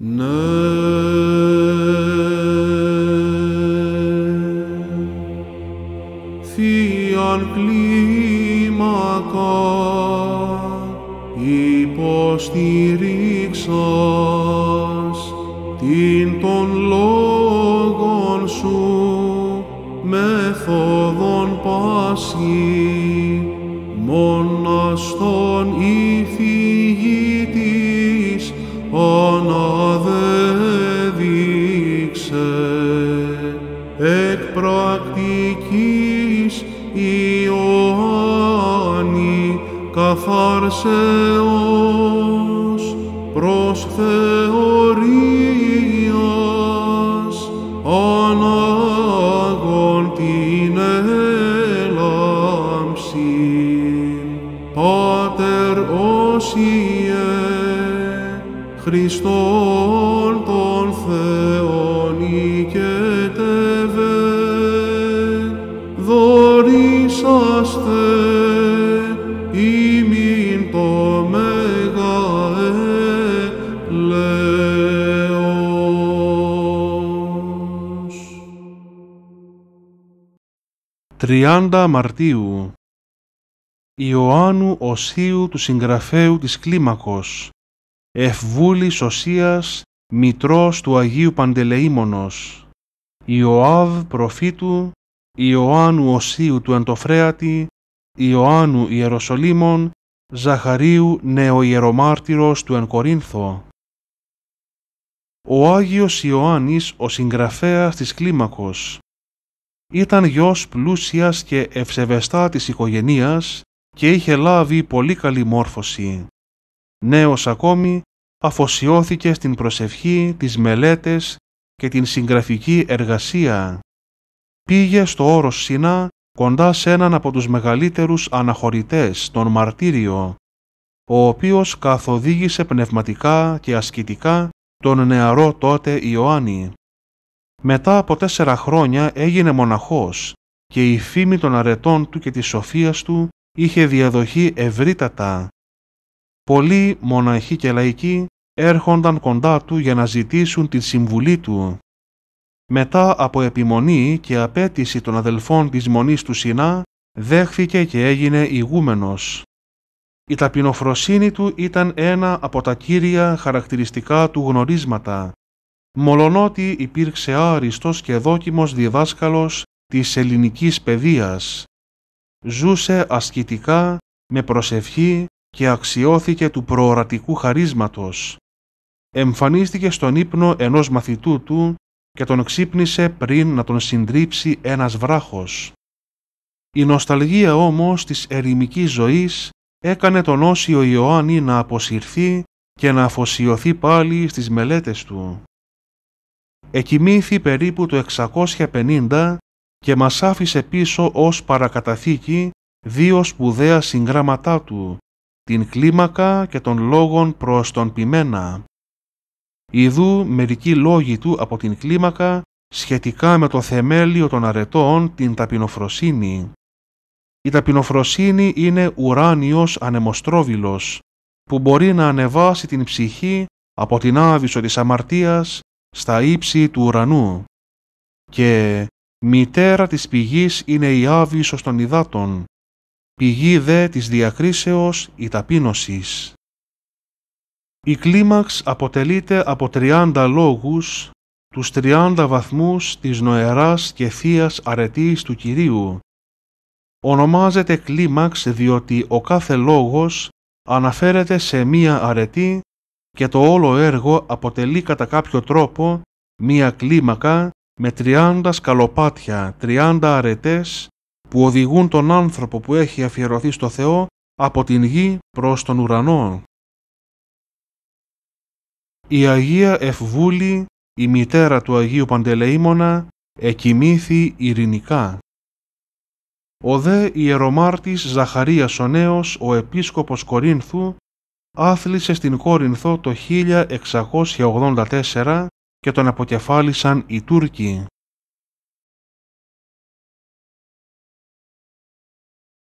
Ναι, θείαν κλίμακα υποστηρίξας την των λόγων σου μεθόδων πάσης Ιωάννη καθαρσεώς προς θεωρίας ανάγων την έλαμψη Πάτερ όσιε Χριστόν τον Θεόν 30 ε, Μαρτίου Ιωάννου Οσίου του Συγγραφέου της Κλίμακος Ευβούλης Οσίας Μητρός του Αγίου Παντελεήμονος Ιωάβ Προφήτου Ιωάννου Οσίου του Εντοφρέατη, Ιωάννου Ιεροσολύμων, Ζαχαρίου Νεοιερομάρτυρος του Ενκορίνθο. Ο Άγιος Ιωάννης ο συγγραφέας της κλίμακος ήταν γιος πλούσιας και ευσεβεστά της οικογενείας και είχε λάβει πολύ καλή μόρφωση. Νέος ακόμη αφοσιώθηκε στην προσευχή, τις μελέτες και την συγγραφική εργασία πήγε στο όρος Σινά κοντά σε έναν από τους μεγαλύτερους αναχωρητές, τον Μαρτύριο, ο οποίος καθοδήγησε πνευματικά και ασκητικά τον νεαρό τότε Ιωάννη. Μετά από τέσσερα χρόνια έγινε μοναχός και η φήμη των αρετών του και της σοφίας του είχε διαδοχή ευρύτατα. Πολλοί μοναχοί και λαϊκοί έρχονταν κοντά του για να ζητήσουν την συμβουλή του μετά από επιμονή και απέτηση των αδελφών της Μονής του Σινά, δέχθηκε και έγινε ηγούμενος. Η ταπεινοφροσύνη του ήταν ένα από τα κύρια χαρακτηριστικά του γνωρίσματα, μολονότι υπήρξε άριστος και δόκιμος διδάσκαλος της ελληνικής παιδείας. Ζούσε ασκητικά, με προσευχή και αξιώθηκε του προορατικού χαρίσματος. Εμφανίστηκε στον ύπνο ενός μαθητού του και τον ξύπνησε πριν να τον συντρίψει ένας βράχος. Η νοσταλγία όμως της ερημικής ζωής έκανε τον Όσιο Ιωάννη να αποσυρθεί και να αφοσιωθεί πάλι στις μελέτες του. Εκοιμήθη περίπου το 650 και μας άφησε πίσω ως παρακαταθήκη δύο σπουδαία συγγράμματά του, την κλίμακα και των λόγων προς τον ποιμένα. Ιδού μερικοί λόγοι του από την κλίμακα σχετικά με το θεμέλιο των αρετών την ταπεινοφροσύνη. Η ταπεινοφροσύνη είναι ουράνιος ανεμοστρόβιλος που μπορεί να ανεβάσει την ψυχή από την άβυσο της αμαρτίας στα ύψη του ουρανού και μητέρα της πηγής είναι η άβυσος των υδάτων, πηγή δε της διακρίσεως η ταπείνωσης. Η κλίμαξ αποτελείται από 30 λόγους, τους 30 βαθμούς της νοεράς και θείας αρετής του Κυρίου. Ονομάζεται κλίμαξ διότι ο κάθε λόγος αναφέρεται σε μία αρετή και το όλο έργο αποτελεί κατά κάποιο τρόπο μία κλίμακα με 30 σκαλοπάτια, 30 αρετές που οδηγούν τον άνθρωπο που έχει αφιερωθεί στο Θεό από την γη προς τον ουρανό η Αγία Ευβούλη, η μητέρα του Αγίου Παντελεήμονα, εκοιμήθη ειρηνικά. Ο δε ιερομάρτης Ζαχαρίας ο Νέος, ο επίσκοπος Κορίνθου, άθλησε στην Κόρινθο το 1684 και τον αποκεφάλισαν οι Τούρκοι.